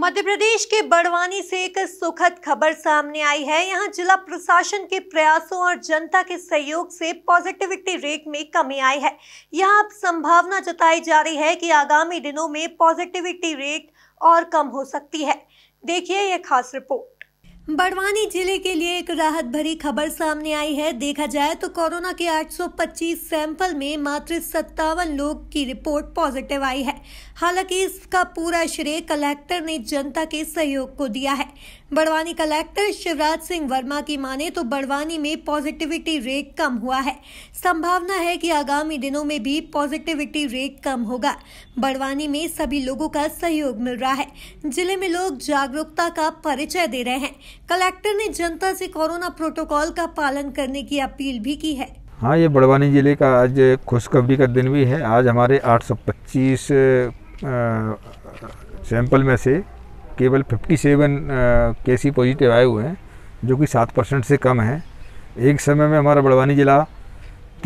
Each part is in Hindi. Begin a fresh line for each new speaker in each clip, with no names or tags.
मध्य प्रदेश के बड़वानी से एक सुखद खबर सामने आई है यहां जिला प्रशासन के प्रयासों और जनता के सहयोग से पॉजिटिविटी रेट में कमी आई है यहां अब संभावना जताई जा रही है कि आगामी दिनों में पॉजिटिविटी रेट और कम हो सकती है देखिए यह खास रिपोर्ट बड़वानी जिले के लिए एक राहत भरी खबर सामने आई है देखा जाए तो कोरोना के 825 सैंपल में मात्र सत्तावन लोग की रिपोर्ट पॉजिटिव आई है हालांकि इसका पूरा श्रेय कलेक्टर ने जनता के सहयोग को दिया है बड़वानी कलेक्टर शिवराज सिंह वर्मा की माने तो बड़वानी में पॉजिटिविटी रेट कम हुआ है संभावना है कि आगामी दिनों में भी पॉजिटिविटी रेट कम होगा बड़वानी में सभी लोगों का सहयोग मिल रहा है जिले में लोग जागरूकता का परिचय दे रहे हैं कलेक्टर ने जनता से कोरोना प्रोटोकॉल का पालन करने की अपील भी की है
हाँ ये बड़वानी जिले का आज खुशखबरी का दिन भी है आज हमारे 825 सैंपल में से केवल 57 केस ही पॉजिटिव आए हुए हैं जो कि 7 परसेंट से कम है एक समय में हमारा बड़वानी ज़िला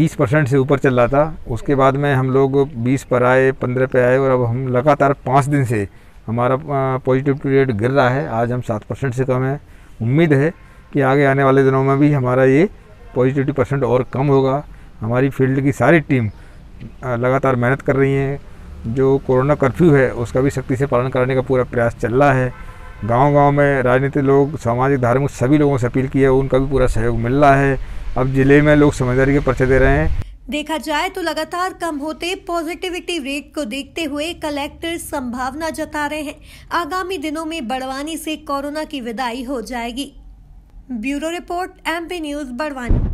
30 परसेंट से ऊपर चल रहा था उसके बाद में हम लोग 20 पर आए 15 पे आए और अब हम लगातार पाँच दिन से हमारा पॉजिटिव रेट गिर रहा है आज हम सात परसेंट से कम है उम्मीद है कि आगे आने वाले दिनों में भी हमारा ये पॉजिटिविटी परसेंट और कम होगा हमारी फील्ड की सारी टीम लगातार मेहनत कर रही हैं जो कोरोना कर्फ्यू है उसका भी सख्ती से पालन कराने का पूरा प्रयास चल रहा है गांव गांव में राजनीतिक लोग सामाजिक धार्मिक सभी लोगों से अपील की है उनका भी पूरा सहयोग मिल रहा है अब ज़िले में लोग समझदारी के पर्चे दे रहे हैं
देखा जाए तो लगातार कम होते पॉजिटिविटी रेट को देखते हुए कलेक्टर संभावना जता रहे हैं आगामी दिनों में बड़वानी से कोरोना की विदाई हो जाएगी bureau report MP news Barwani